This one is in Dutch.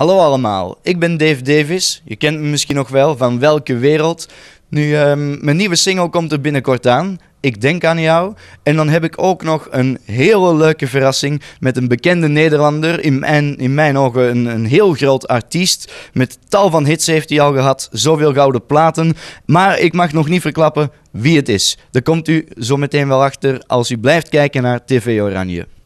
Hallo allemaal, ik ben Dave Davis. Je kent me misschien nog wel van Welke Wereld. Nu, ehm, mijn nieuwe single komt er binnenkort aan. Ik denk aan jou. En dan heb ik ook nog een hele leuke verrassing met een bekende Nederlander. In mijn, in mijn ogen een, een heel groot artiest. Met tal van hits heeft hij al gehad. Zoveel gouden platen. Maar ik mag nog niet verklappen wie het is. Daar komt u zo meteen wel achter als u blijft kijken naar TV Oranje.